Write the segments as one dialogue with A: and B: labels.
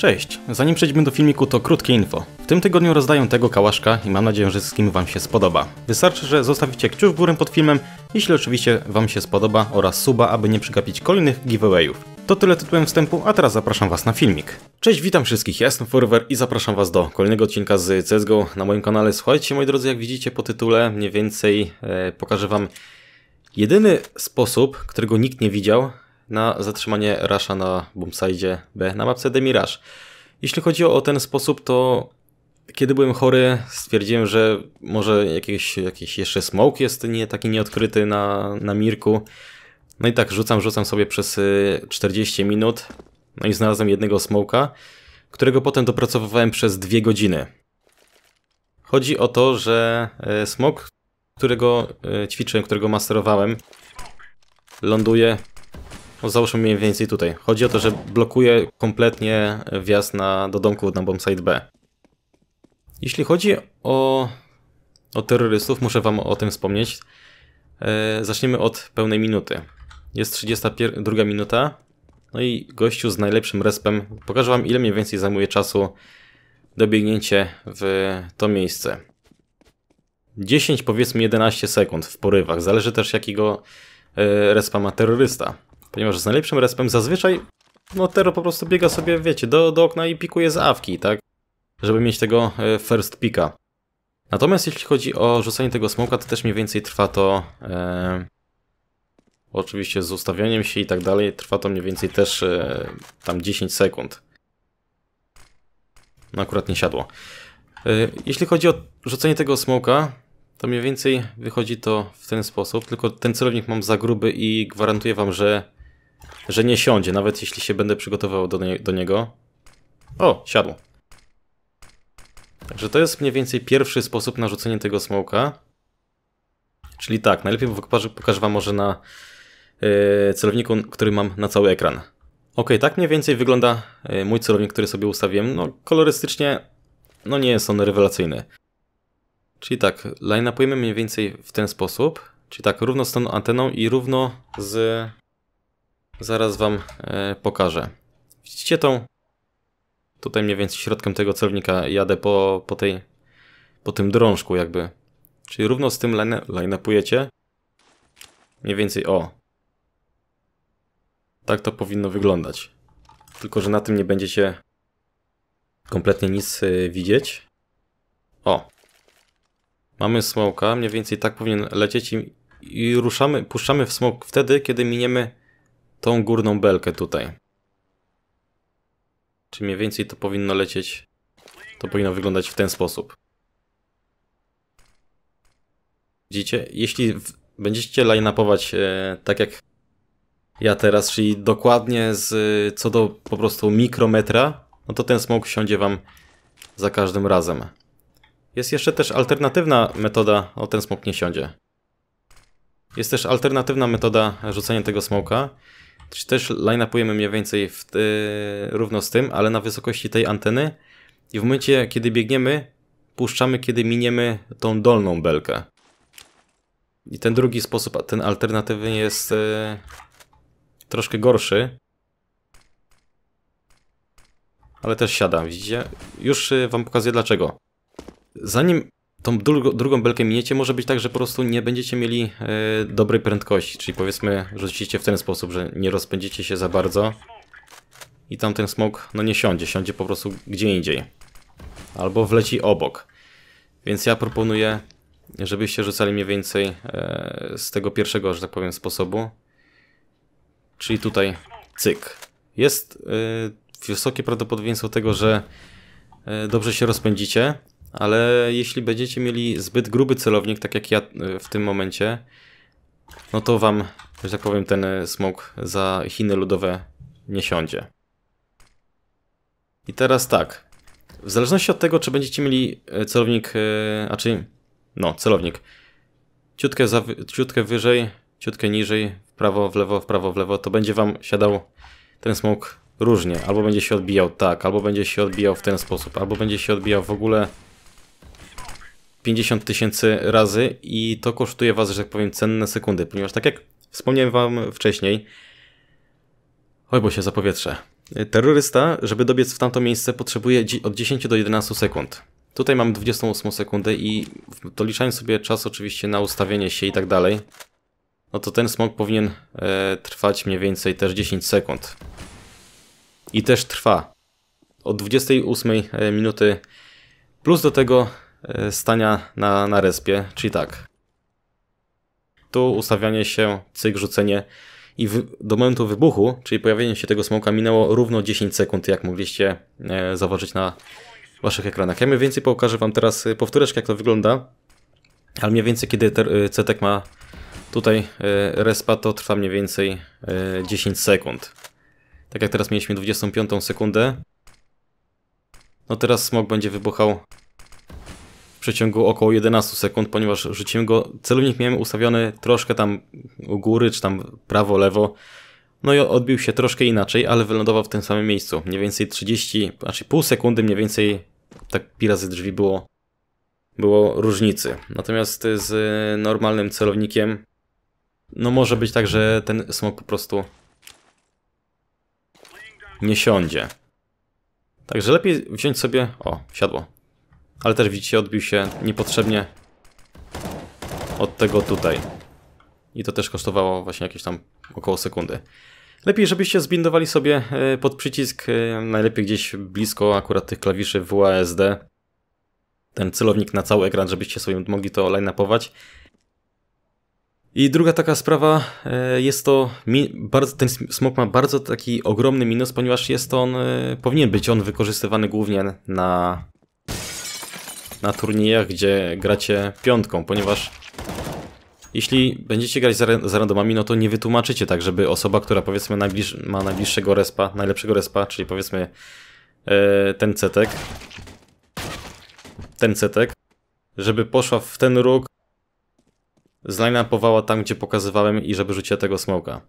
A: Cześć! Zanim przejdźmy do filmiku, to krótkie info. W tym tygodniu rozdaję tego kałaszka i mam nadzieję, że wszystkim Wam się spodoba. Wystarczy, że zostawicie kciuk w górę pod filmem, jeśli oczywiście Wam się spodoba oraz suba, aby nie przegapić kolejnych giveawayów. To tyle tytułem wstępu, a teraz zapraszam Was na filmik. Cześć, witam wszystkich, ja jestem Forever i zapraszam Was do kolejnego odcinka z CSGO na moim kanale. Słuchajcie, moi drodzy, jak widzicie po tytule, mniej więcej e, pokażę Wam jedyny sposób, którego nikt nie widział, na zatrzymanie Rasha na bombside B na mapce Demiraż. Jeśli chodzi o ten sposób, to kiedy byłem chory, stwierdziłem, że może jakiś, jakiś jeszcze smoke jest nie, taki nieodkryty na, na Mirku. No i tak rzucam, rzucam sobie przez 40 y, minut. No i znalazłem jednego smoka, którego potem dopracowywałem przez 2 godziny. Chodzi o to, że y, smok, którego y, ćwiczyłem, którego masterowałem, ląduje no, załóżmy mniej więcej tutaj. Chodzi o to, że blokuje kompletnie wjazd na, do domku na bombsite B. Jeśli chodzi o, o terrorystów, muszę wam o tym wspomnieć. E, zaczniemy od pełnej minuty. Jest 32 minuta. No i gościu z najlepszym respem. Pokażę wam ile mniej więcej zajmuje czasu dobiegnięcie w to miejsce. 10 powiedzmy 11 sekund w porywach. Zależy też jakiego e, respa ma terrorysta. Ponieważ z najlepszym respem zazwyczaj, no Tero po prostu biega sobie, wiecie, do, do okna i pikuje z awki, tak? Żeby mieć tego e, first pika. Natomiast jeśli chodzi o rzucanie tego smoka, to też mniej więcej trwa to... E, oczywiście z ustawianiem się i tak dalej, trwa to mniej więcej też e, tam 10 sekund. No akurat nie siadło. E, jeśli chodzi o rzucenie tego smoka, to mniej więcej wychodzi to w ten sposób, tylko ten celownik mam za gruby i gwarantuję wam, że że nie siądzie, nawet jeśli się będę przygotował do, nie do niego. O, siadło. Także to jest mniej więcej pierwszy sposób na rzucenie tego smoka. Czyli tak, najlepiej pokażę wam może na yy, celowniku, który mam na cały ekran. Ok, tak mniej więcej wygląda e, mój celownik, który sobie ustawiłem. No, kolorystycznie, no nie jest on rewelacyjny. Czyli tak, line-upujemy mniej więcej w ten sposób. Czyli tak, równo z tą anteną i równo z Zaraz Wam e, pokażę. Widzicie tą? Tutaj mniej więcej środkiem tego celownika jadę po, po, tej, po tym drążku jakby. Czyli równo z tym line-upujecie. Line mniej więcej o. Tak to powinno wyglądać. Tylko, że na tym nie będziecie kompletnie nic e, widzieć. O. Mamy smoka, mniej więcej tak powinien lecieć i, i ruszamy, puszczamy w smok wtedy, kiedy miniemy tą górną belkę tutaj. Czy mniej więcej to powinno lecieć, to powinno wyglądać w ten sposób. Widzicie? Jeśli będziecie line-upować e, tak jak ja teraz, czyli dokładnie z, e, co do po prostu mikrometra, no to ten smog siądzie wam za każdym razem. Jest jeszcze też alternatywna metoda, o ten smok nie siądzie. Jest też alternatywna metoda rzucania tego smoka, czy też line-upujemy mniej więcej w, równo z tym, ale na wysokości tej anteny i w momencie, kiedy biegniemy, puszczamy, kiedy miniemy tą dolną belkę. I ten drugi sposób, ten alternatywny jest e, troszkę gorszy. Ale też siada, widzicie? Już e, wam pokazuję dlaczego. Zanim tą drugą, drugą belkę miniecie, może być tak, że po prostu nie będziecie mieli e, dobrej prędkości, czyli powiedzmy rzucicie w ten sposób, że nie rozpędzicie się za bardzo i tam ten smok no nie siądzie, siądzie po prostu gdzie indziej albo wleci obok. Więc ja proponuję, żebyście rzucali mniej więcej e, z tego pierwszego, że tak powiem, sposobu. Czyli tutaj cyk. Jest e, wysokie prawdopodobieństwo tego, że dobrze się rozpędzicie, ale jeśli będziecie mieli zbyt gruby celownik, tak jak ja e, w tym momencie, no to wam, że tak powiem, ten e, smok za Chiny ludowe nie siądzie. I teraz tak, w zależności od tego, czy będziecie mieli e, celownik, a czy, no, celownik, ciutkę, za, ciutkę wyżej, ciutkę niżej, w prawo, w lewo, w prawo, w lewo, to będzie wam siadał ten smok różnie. Albo będzie się odbijał tak, albo będzie się odbijał w ten sposób, albo będzie się odbijał w ogóle 50 tysięcy razy i to kosztuje was, że tak powiem, cenne sekundy, ponieważ tak jak wspomniałem wam wcześniej, oj bo się zapowietrze, terrorysta, żeby dobiec w tamto miejsce potrzebuje od 10 do 11 sekund. Tutaj mam 28 sekundy i doliczając sobie czas oczywiście na ustawienie się i tak dalej, no to ten smog powinien e, trwać mniej więcej też 10 sekund. I też trwa. Od 28 e, minuty plus do tego E, stania na, na respie, czyli tak. Tu ustawianie się, cyk, rzucenie i w, do momentu wybuchu, czyli pojawienia się tego smoka minęło równo 10 sekund, jak mogliście e, zauważyć na waszych ekranach. Ja mniej więcej pokażę wam teraz e, powtóreczkę, jak to wygląda, ale mniej więcej kiedy ter, e, cetek ma tutaj e, respa, to trwa mniej więcej e, 10 sekund. Tak jak teraz mieliśmy 25 sekundę, no teraz smok będzie wybuchał przeciągu około 11 sekund, ponieważ rzuciłem go, celownik miałem ustawiony troszkę tam u góry, czy tam prawo, lewo. No i odbił się troszkę inaczej, ale wylądował w tym samym miejscu. Mniej więcej 30, znaczy pół sekundy mniej więcej tak pi razy drzwi było, było różnicy. Natomiast z normalnym celownikiem no może być tak, że ten smok po prostu nie siądzie. Także lepiej wziąć sobie... O, siadło. Ale też widzicie, odbił się niepotrzebnie od tego tutaj. I to też kosztowało właśnie jakieś tam około sekundy. Lepiej, żebyście zbindowali sobie e, pod przycisk, e, najlepiej gdzieś blisko akurat tych klawiszy WASD. Ten celownik na cały ekran, żebyście sobie mogli to line-upować. I druga taka sprawa e, jest to, bardzo, ten smok ma bardzo taki ogromny minus, ponieważ jest on, powinien być on wykorzystywany głównie na na turniejach, gdzie gracie piątką, ponieważ jeśli będziecie grać z randomami, no to nie wytłumaczycie tak, żeby osoba, która powiedzmy najbliż, ma najbliższego respa, najlepszego respa, czyli powiedzmy e, ten cetek, ten cetek, żeby poszła w ten róg, zlineupowała tam, gdzie pokazywałem i żeby rzuciła tego smoka.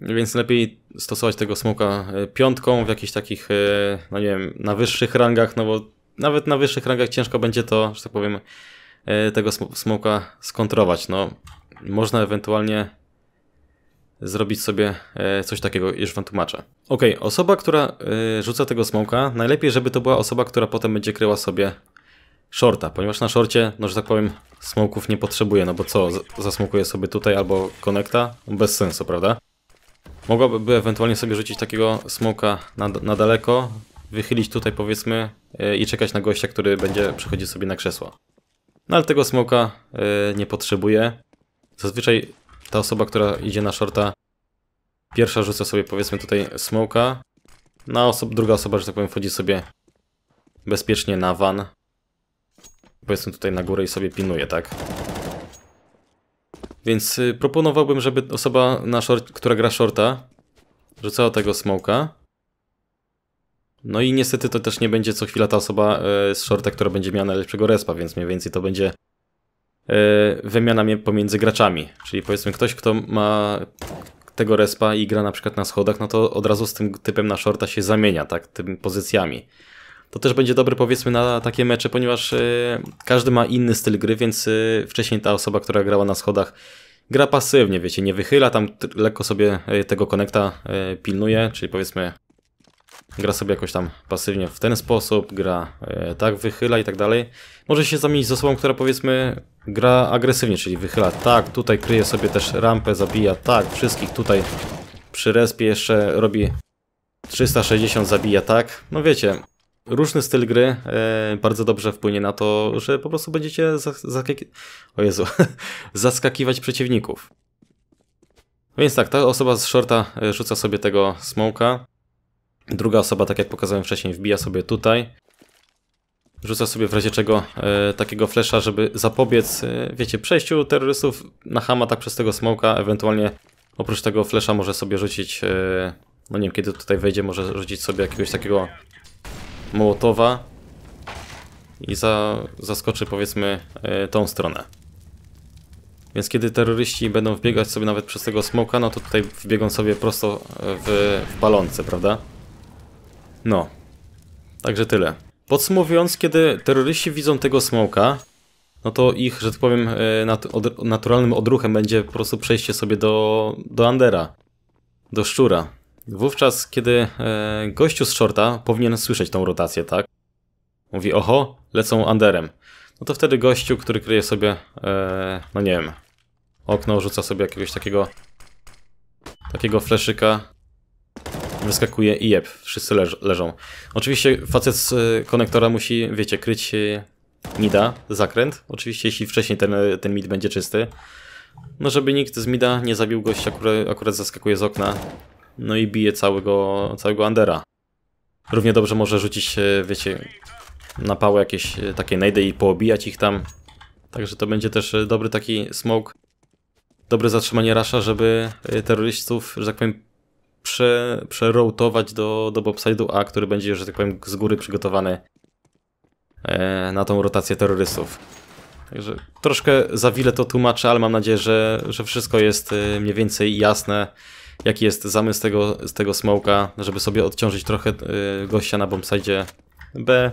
A: Więc lepiej stosować tego smoka e, piątką w jakichś takich, e, no nie wiem, na wyższych rangach, no bo nawet na wyższych rangach ciężko będzie to, że tak powiem, e, tego smoka skontrować. No, można ewentualnie zrobić sobie e, coś takiego, już wam tłumaczę. Ok, osoba, która e, rzuca tego smoka, najlepiej, żeby to była osoba, która potem będzie kryła sobie shorta, ponieważ na shorcie, no że tak powiem, smoków nie potrzebuje, no bo co, zasmokuje sobie tutaj albo konekta? Bez sensu, prawda? Mogłaby ewentualnie sobie rzucić takiego smoka na, na daleko, wychylić tutaj powiedzmy e, i czekać na gościa, który będzie przychodził sobie na krzesło. No ale tego smoka e, nie potrzebuje. Zazwyczaj ta osoba, która idzie na shorta, pierwsza rzuca sobie powiedzmy tutaj smoka, no a druga osoba, że tak powiem, wchodzi sobie bezpiecznie na van. Powiedzmy tutaj na górę i sobie pilnuje, tak? Więc y, proponowałbym, żeby osoba, na short, która gra shorta, rzucała tego smoka. No i niestety to też nie będzie co chwila ta osoba e, z shorta, która będzie miała najlepszego respa, więc mniej więcej to będzie e, wymiana pomiędzy graczami. Czyli powiedzmy ktoś, kto ma tego respa i gra na przykład na schodach, no to od razu z tym typem na shorta się zamienia, tak, tymi pozycjami. To też będzie dobre powiedzmy na takie mecze, ponieważ e, każdy ma inny styl gry, więc wcześniej ta osoba, która grała na schodach, gra pasywnie, wiecie, nie wychyla, tam lekko sobie tego konekta pilnuje, czyli powiedzmy gra sobie jakoś tam pasywnie w ten sposób, gra e, tak, wychyla i tak dalej. Może się zamienić z osobą, która powiedzmy gra agresywnie, czyli wychyla tak, tutaj kryje sobie też rampę, zabija tak, wszystkich tutaj przy respie jeszcze robi 360, zabija tak. No wiecie, różny styl gry e, bardzo dobrze wpłynie na to, że po prostu będziecie o Jezu, zaskakiwać przeciwników. Więc tak, ta osoba z shorta e, rzuca sobie tego smoka. Druga osoba, tak jak pokazałem wcześniej, wbija sobie tutaj. Rzuca sobie w razie czego e, takiego flesza, żeby zapobiec, e, wiecie, przejściu terrorystów na hama tak przez tego smoka. Ewentualnie oprócz tego flesza może sobie rzucić, e, no nie wiem, kiedy tutaj wejdzie, może rzucić sobie jakiegoś takiego mołotowa i za, zaskoczy powiedzmy e, tą stronę. Więc kiedy terroryści będą wbiegać sobie nawet przez tego smoka, no to tutaj wbiegą sobie prosto e, w, w balonce, prawda? No. Także tyle. Podsumowując, kiedy terroryści widzą tego smoka, no to ich, że tak powiem, e, nat od naturalnym odruchem będzie po prostu przejście sobie do, do Andera, do szczura. Wówczas, kiedy e, gościu z shorta powinien słyszeć tą rotację, tak? Mówi, oho, lecą Anderem. No to wtedy gościu, który kryje sobie, e, no nie wiem, okno, rzuca sobie jakiegoś takiego takiego fleszyka wyskakuje i jeb, wszyscy leż leżą. Oczywiście facet z y, konektora musi, wiecie, kryć y, mida, zakręt. Oczywiście jeśli wcześniej ten, ten mid będzie czysty. No żeby nikt z mida nie zabił gościa, który akurat zaskakuje z okna. No i bije całego, całego Andera. Równie dobrze może rzucić, y, wiecie, na pałę jakieś y, takie najdy i poobijać ich tam. Także to będzie też y, dobry taki smoke. Dobre zatrzymanie rasza, żeby y, terrorystów, że tak powiem, prze, przeroutować do, do bobside'u A, który będzie, że tak powiem, z góry przygotowany e, na tą rotację terrorystów. Także troszkę za wiele to tłumaczę, ale mam nadzieję, że, że wszystko jest e, mniej więcej jasne, jaki jest zamysł tego, z tego smoka, żeby sobie odciążyć trochę e, gościa na bombsite B.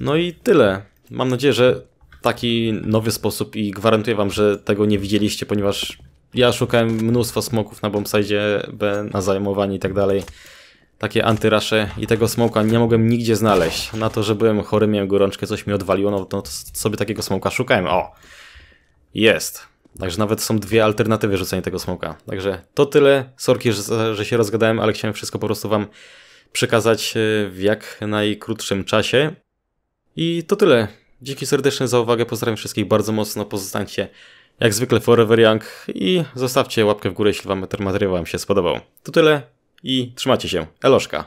A: No i tyle. Mam nadzieję, że taki nowy sposób i gwarantuję wam, że tego nie widzieliście, ponieważ ja szukałem mnóstwo smoków na bombsajdzie, B, na zajmowanie i tak dalej. Takie antyrasze i tego smoka nie mogłem nigdzie znaleźć. Na to, że byłem chory, miałem gorączkę, coś mi odwaliło, no to sobie takiego smoka szukałem. O! Jest. Także nawet są dwie alternatywy rzucenia tego smoka. Także to tyle. Sorki, że, że się rozgadałem, ale chciałem wszystko po prostu wam przekazać e, w jak najkrótszym czasie. I to tyle. Dzięki serdeczne za uwagę. Pozdrawiam wszystkich bardzo mocno. Pozostańcie jak zwykle Forever Young i zostawcie łapkę w górę, jeśli wam ten materiał wam się spodobał. To tyle i trzymajcie się. Eloszka.